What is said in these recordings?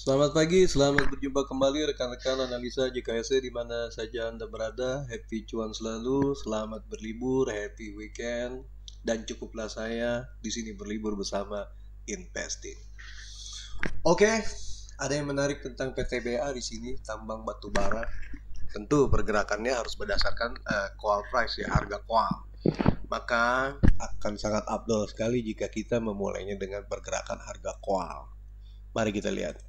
Selamat pagi, selamat berjumpa kembali rekan-rekan analisa JKSE di mana saja Anda berada. Happy cuan selalu, selamat berlibur, happy weekend, dan cukuplah saya di sini berlibur bersama investing. Oke, okay, ada yang menarik tentang PTBA di sini, tambang batu bara. Tentu pergerakannya harus berdasarkan uh, eh, coal price ya, harga coal. Maka akan sangat abdol sekali jika kita memulainya dengan pergerakan harga coal. Mari kita lihat.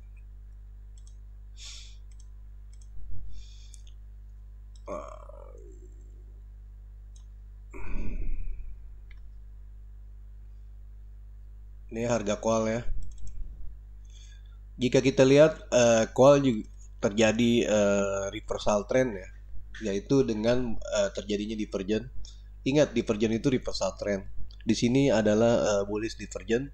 ini harga koal ya jika kita lihat uh, juga terjadi uh, reversal trend ya yaitu dengan uh, terjadinya divergen. ingat divergen itu reversal trend di sini adalah uh, bullish divergen,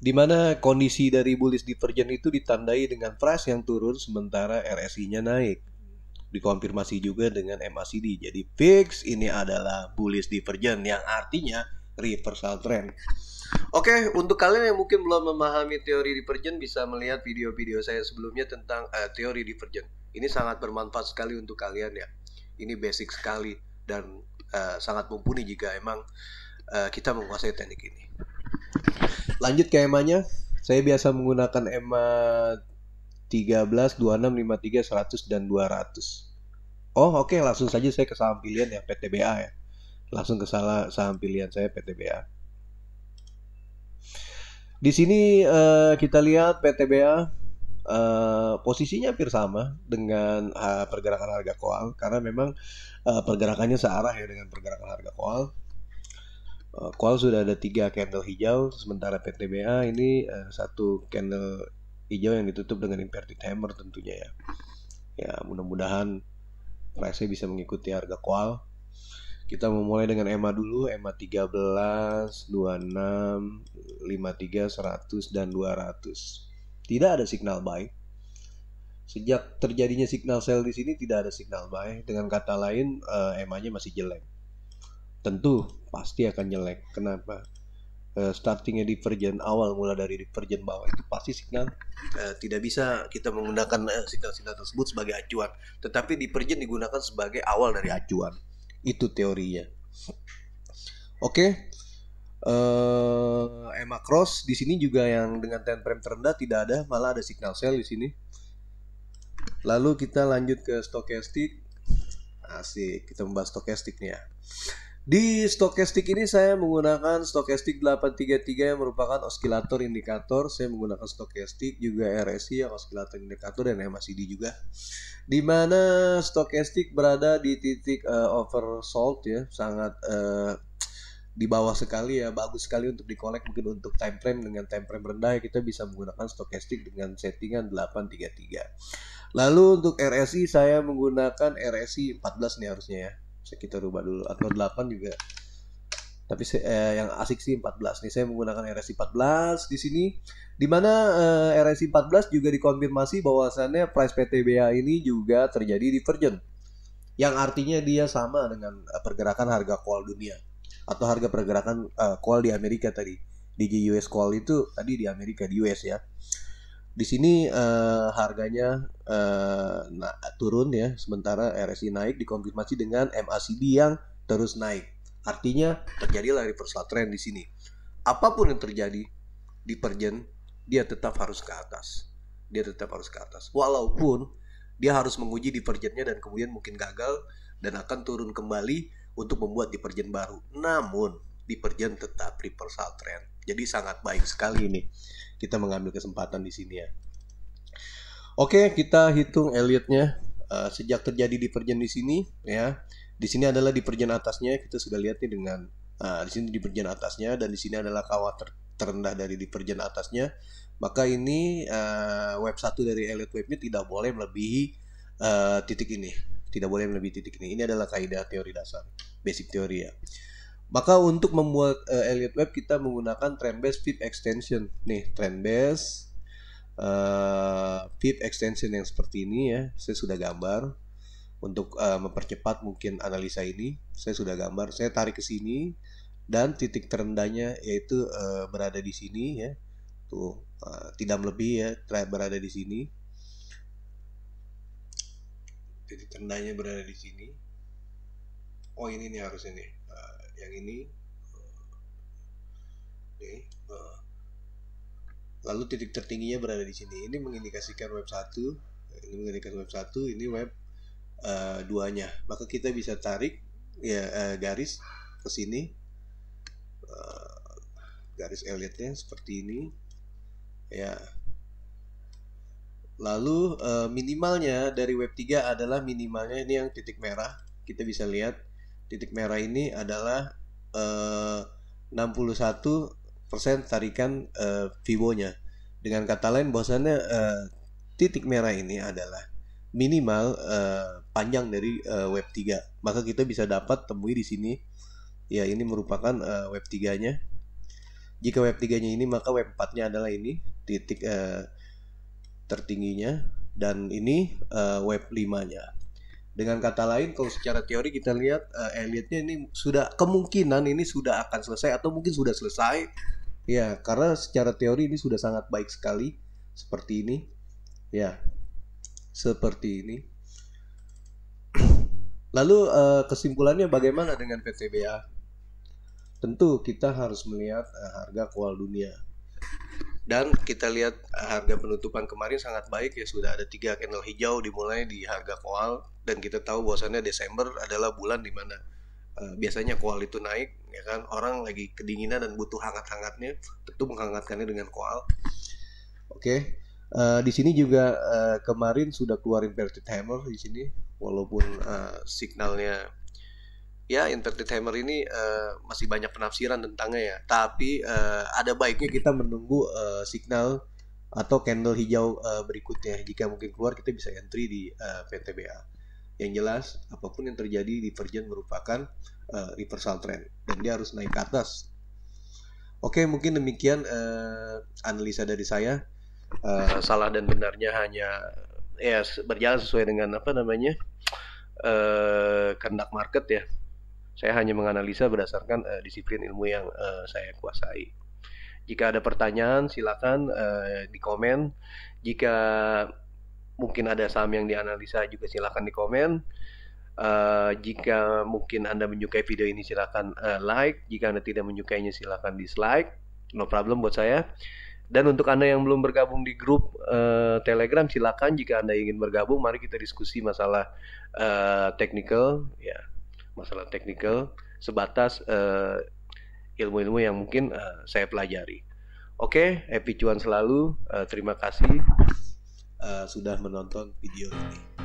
di mana kondisi dari bullish divergen itu ditandai dengan price yang turun sementara RSI-nya naik dikonfirmasi juga dengan MACD. Jadi fix ini adalah bullish divergent yang artinya reversal trend. Oke, untuk kalian yang mungkin belum memahami teori divergen bisa melihat video-video saya sebelumnya tentang uh, teori divergen. Ini sangat bermanfaat sekali untuk kalian ya. Ini basic sekali dan uh, sangat mumpuni jika emang uh, kita menguasai teknik ini. Lanjut ke emanya. Saya biasa menggunakan EMA 13, 26, 53, 100, dan 200. Oh oke okay, langsung saja saya ke saham pilihan ya PTBA ya. Langsung ke salah saham pilihan saya PTBA. Di sini uh, kita lihat PTBA uh, eh, posisinya hampir sama dengan uh, pergerakan harga koal karena memang uh, pergerakannya searah ya dengan pergerakan harga koal. Uh, koal sudah ada tiga candle hijau sementara PTBA ini uh, satu candle hijau yang ditutup dengan inverted hammer tentunya ya. Ya mudah-mudahan price bisa mengikuti harga koal. Kita memulai dengan EMA dulu, EMA 13, 26, 53, 100, dan 200. Tidak ada signal buy. Sejak terjadinya signal sell di sini tidak ada signal buy. Dengan kata lain, EMA-nya eh, e masih jelek. Tentu pasti akan jelek. Kenapa? Eh, startingnya di divergen awal mulai dari di divergen bawah itu pasti signal uh, tidak bisa kita menggunakan eh, signal-signal uh, signal -signal tersebut sebagai acuan tetapi di divergen digunakan sebagai awal dari acuan itu teorinya oke okay. Uh, Emma Cross di sini juga yang dengan frame terendah tidak ada, malah ada signal sell di sini. Lalu kita lanjut ke stokastik. Asik, kita membahas stokastiknya. Di stokastik ini saya menggunakan stokastik 833 yang merupakan oscillator indikator. Saya menggunakan stokastik juga RSI yang oscillator indikator dan MACD juga. Di mana stokastik berada di titik uh, oversold ya, sangat uh, di bawah sekali ya bagus sekali untuk dikolek mungkin untuk time frame dengan time frame rendah kita bisa menggunakan stokastik dengan settingan 833 lalu untuk RSI saya menggunakan RSI 14 nih harusnya ya bisa kita rubah dulu atau 8 juga tapi eh, yang asik sih 14 nih saya menggunakan RSI 14 di sini di mana eh, RSI 14 juga dikonfirmasi bahwasannya price PTBA ini juga terjadi Virgin. yang artinya dia sama dengan eh, pergerakan harga call dunia atau harga pergerakan uh, eh, call di Amerika tadi di US call itu tadi di Amerika di US ya di sini uh, harganya uh, nah, turun ya, sementara RSI naik dikonfirmasi dengan MACD yang terus naik. Artinya terjadilah reversal trend di sini. Apapun yang terjadi di perjen, dia tetap harus ke atas. Dia tetap harus ke atas. Walaupun dia harus menguji di perjennya dan kemudian mungkin gagal dan akan turun kembali untuk membuat di perjen baru. Namun di perjen tetap reversal trend. Jadi sangat baik sekali ini kita mengambil kesempatan di sini ya. Oke, kita hitung Elliotnya uh, sejak terjadi di divergen di sini ya. Di sini adalah di divergen atasnya kita sudah lihat nih dengan uh, di sini divergen atasnya dan di sini adalah kawat ter terendah dari di divergen atasnya. Maka ini uh, web 1 dari Elliot webnya ini tidak boleh melebihi uh, titik ini. Tidak boleh melebihi titik ini. Ini adalah kaidah teori dasar, basic teori ya. Maka untuk membuat uh, eh, Elliot Web kita menggunakan trend trend-based Pip Extension. Nih, trend uh, eh, Pip Extension yang seperti ini ya. Saya sudah gambar untuk uh, mempercepat mungkin analisa ini. Saya sudah gambar, saya tarik ke sini dan titik terendahnya yaitu uh, berada di sini ya. Tuh, uh, tidak lebih ya, berada di sini. Titik terendahnya berada di sini oh ini nih harus ini uh, yang ini uh, okay. uh, lalu titik tertingginya berada di sini ini mengindikasikan web 1 ini mengindikasikan web 1 ini web uh, duanya maka kita bisa tarik ya uh, garis ke sini uh, garis elitnya seperti ini ya lalu uh, minimalnya dari web 3 adalah minimalnya ini yang titik merah kita bisa lihat titik merah ini adalah eh, 61 persen tarikan eh, Fibonya. Dengan kata lain, bahwasannya eh, titik merah ini adalah minimal eh, panjang dari eh, web 3. Maka kita bisa dapat temui di sini. Ya, ini merupakan eh, web 3-nya. Jika web 3-nya ini, maka web 4-nya adalah ini titik eh, tertingginya dan ini uh, web 5-nya. Dengan kata lain, kalau secara teori kita lihat uh, Elliotnya ini sudah kemungkinan ini sudah akan selesai atau mungkin sudah selesai. Ya, karena secara teori ini sudah sangat baik sekali seperti ini. Ya, seperti ini. Lalu uh, kesimpulannya bagaimana dengan PTBA? Tentu kita harus melihat uh, harga kual dunia dan kita lihat eh, harga penutupan kemarin sangat baik ya sudah ada tiga candle hijau dimulai di harga koal dan kita tahu bahwasannya Desember adalah bulan dimana uh, eh, biasanya koal itu naik ya kan orang lagi kedinginan dan butuh hangat-hangatnya tentu menghangatkannya dengan koal oke okay. uh, eh, di sini juga uh, kemarin sudah keluarin inverted hammer di sini walaupun uh, signalnya ya inverted hammer ini uh, masih banyak penafsiran tentangnya ya tapi uh, ada baiknya kita menunggu uh, signal atau candle hijau uh, berikutnya jika mungkin keluar kita bisa entry di uh, PTBA yang jelas apapun yang terjadi di divergen merupakan uh, reversal trend dan dia harus naik ke atas oke mungkin demikian uh, analisa dari saya uh, salah dan benarnya hanya ya berjalan sesuai dengan apa namanya uh, kendak market ya saya hanya menganalisa berdasarkan uh, disiplin ilmu yang uh, saya kuasai. Jika ada pertanyaan, silakan uh, eh, di komen. Jika mungkin ada saham yang dianalisa juga silakan di komen. Uh, jika mungkin Anda menyukai video ini silakan uh, like, jika Anda tidak menyukainya silakan dislike. No problem buat saya. Dan untuk Anda yang belum bergabung di grup uh, Telegram silakan jika Anda ingin bergabung mari kita diskusi masalah uh, technical ya masalah teknikal sebatas ilmu eh, ilmu-ilmu yang mungkin uh, saya pelajari. Oke, okay, happy cuan selalu. Uh, terima kasih uh, sudah menonton video ini.